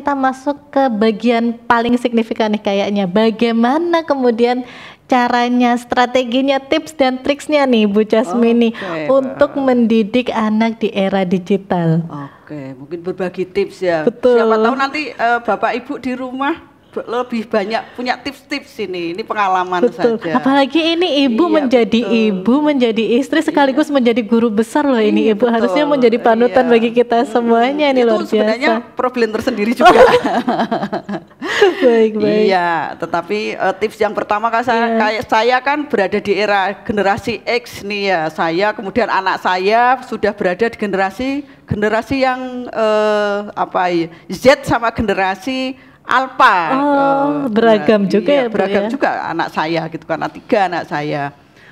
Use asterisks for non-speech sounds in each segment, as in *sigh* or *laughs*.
kita masuk ke bagian paling signifikan nih kayaknya. Bagaimana kemudian caranya, strateginya, tips dan triksnya nih Bu Jasmini okay. untuk mendidik anak di era digital. Oke, mungkin berbagi tips ya. Betul. Siapa tahu nanti uh, Bapak Ibu di rumah lebih banyak punya tips-tips ini. Ini pengalaman betul. saja. Apalagi ini ibu iya, menjadi betul. ibu, menjadi istri iya. sekaligus iya. menjadi guru besar loh ini iya, ibu. Betul. Harusnya menjadi panutan iya. bagi kita semuanya ini loh, biasa. sebenarnya problem tersendiri juga. *laughs* baik, baik. Iya, tetapi uh, tips yang pertama kan saya, yeah. kayak saya kan berada di era generasi X nih ya. Saya kemudian anak saya sudah berada di generasi generasi yang uh, apa ya Z sama generasi Alpa. Oh, eh, beragam iya, ya, juga iya, ya, beragam ya? juga anak saya gitu karena tiga anak saya.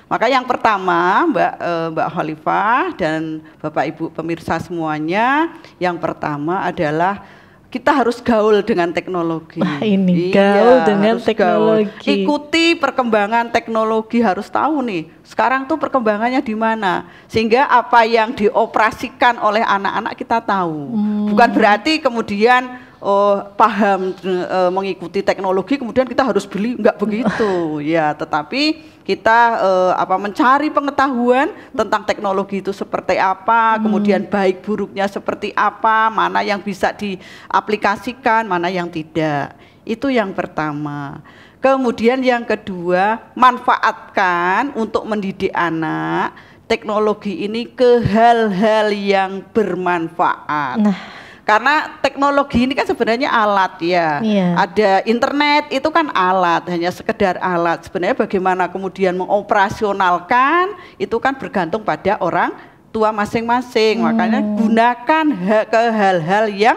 Maka yang pertama Mbak uh, Mbak Khalifah dan Bapak Ibu pemirsa semuanya, yang pertama adalah kita harus gaul dengan teknologi. Wah, ini iya, gaul dengan teknologi. Gaul. Ikuti perkembangan teknologi harus tahu nih. Sekarang tuh perkembangannya di mana? Sehingga apa yang dioperasikan oleh anak-anak kita tahu. Hmm. Bukan berarti kemudian uh, paham uh, mengikuti teknologi kemudian kita harus beli enggak begitu *laughs* ya tetapi kita uh, apa mencari pengetahuan tentang teknologi itu seperti apa hmm. kemudian baik buruknya seperti apa mana yang bisa diaplikasikan mana yang tidak itu yang pertama kemudian yang kedua manfaatkan untuk mendidik anak teknologi ini ke hal-hal yang bermanfaat nah karena teknologi ini kan sebenarnya alat ya. Iya. Ada internet itu kan alat, hanya sekedar alat. Sebenarnya bagaimana kemudian mengoperasionalkan itu kan bergantung pada orang tua masing-masing. Hmm. Makanya gunakan ke hal-hal yang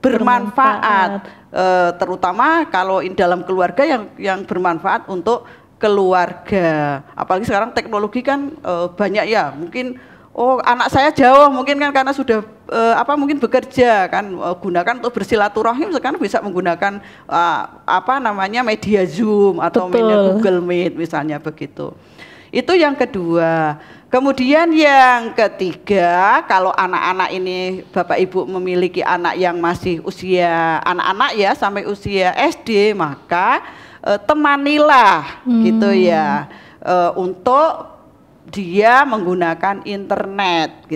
bermanfaat, bermanfaat. E, terutama kalau in dalam keluarga yang yang bermanfaat untuk keluarga. Apalagi sekarang teknologi kan e, banyak ya. Mungkin oh anak saya jauh mungkin kan karena sudah uh, apa mungkin bekerja kan eh, gunakan untuk bersilaturahim sekarang bisa menggunakan uh, apa namanya media Zoom atau media Google Meet misalnya begitu. Itu yang kedua. Kemudian yang ketiga, kalau anak-anak ini Bapak Ibu memiliki anak yang masih usia anak-anak ya sampai usia SD, maka uh, temanilah hmm. gitu ya uh, untuk dia menggunakan internet gitu.